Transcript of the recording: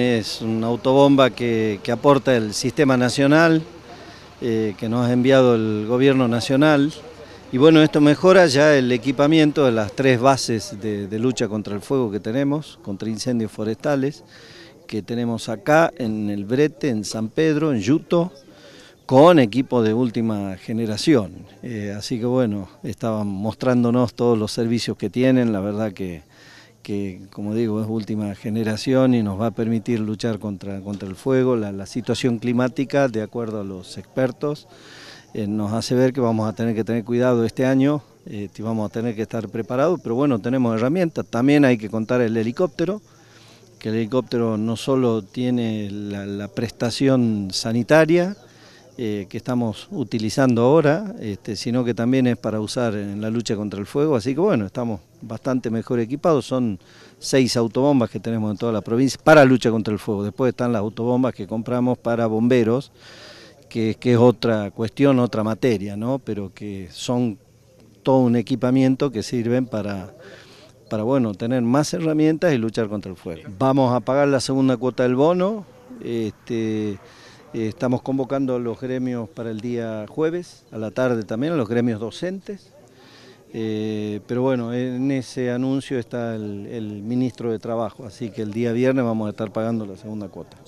Es una autobomba que, aporta el Sistema Nacional, eh, que nos ha enviado el Gobierno Nacional. Y bueno, esto mejora ya el equipamiento de las tres bases de, lucha contra el fuego que tenemos, contra incendios forestales, que tenemos acá en el Brete, en San Pedro, en Yuto, con equipo de última generación. Eh, así que bueno, estaban mostrándonos todos los servicios que tienen, la verdad que que como digo es última generación y nos va a permitir luchar contra, el fuego, la, situación climática, de acuerdo a los expertos, eh, nos hace ver que vamos a tener que tener cuidado este año, y eh, vamos a tener que estar preparados, pero bueno, tenemos herramientas, también hay que contar el helicóptero, que el helicóptero no solo tiene la prestación sanitaria, eh, que estamos utilizando ahora, este, sino que también es para usar en la lucha contra el fuego. Así que bueno, estamos bastante mejor equipados. Son seis autobombas que tenemos en toda la provincia para lucha contra el fuego. Después están las autobombas que compramos para bomberos, que, que es otra cuestión, otra materia, ¿no? Pero que son todo un equipamiento que sirven para para bueno, tener más herramientas y luchar contra el fuego. Vamos a pagar la segunda cuota del bono, este, eh, estamos convocando a los gremios para el día jueves, a la tarde también, a los gremios docentes. Eh, pero bueno, en ese anuncio está el ministro de Trabajo, así que el día viernes vamos a estar pagando la segunda cuota.